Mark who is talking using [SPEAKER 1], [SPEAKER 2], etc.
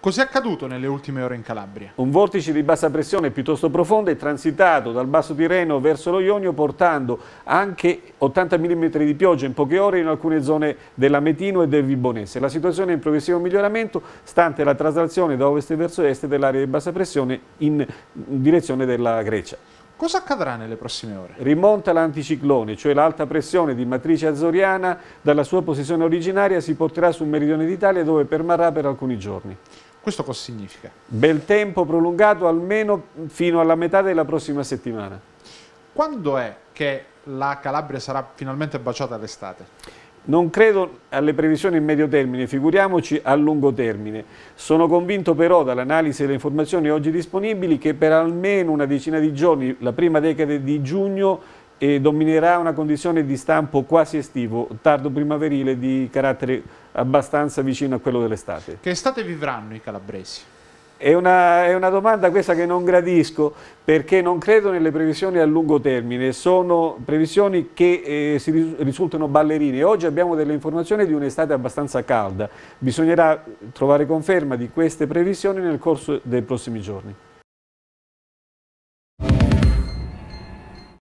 [SPEAKER 1] Cos'è accaduto nelle ultime ore in Calabria?
[SPEAKER 2] Un vortice di bassa pressione piuttosto profondo è transitato dal basso Tirreno verso lo Ionio portando anche 80 mm di pioggia in poche ore in alcune zone dell'Ametino e del Vibonese. La situazione è in progressivo miglioramento stante la traslazione da ovest verso est dell'area di bassa pressione in direzione della Grecia. Cosa accadrà nelle prossime ore? Rimonta l'anticiclone, cioè l'alta pressione di matrice azoriana, dalla sua posizione originaria si porterà sul meridione d'Italia dove permarrà per alcuni giorni. Questo cosa significa? Bel tempo prolungato almeno fino alla metà della prossima settimana.
[SPEAKER 1] Quando è che la Calabria
[SPEAKER 2] sarà finalmente baciata all'estate? Non credo alle previsioni in medio termine, figuriamoci a lungo termine. Sono convinto però dall'analisi delle informazioni oggi disponibili che per almeno una decina di giorni, la prima decade di giugno, e dominerà una condizione di stampo quasi estivo, tardo primaverile di carattere abbastanza vicino a quello dell'estate. Che estate vivranno i calabresi? È una, è una, domanda questa che non gradisco perché non credo nelle previsioni a lungo termine, sono previsioni che eh, si risultano ballerine. Oggi abbiamo delle informazioni di un'estate abbastanza calda, bisognerà trovare conferma di queste previsioni nel corso dei prossimi giorni.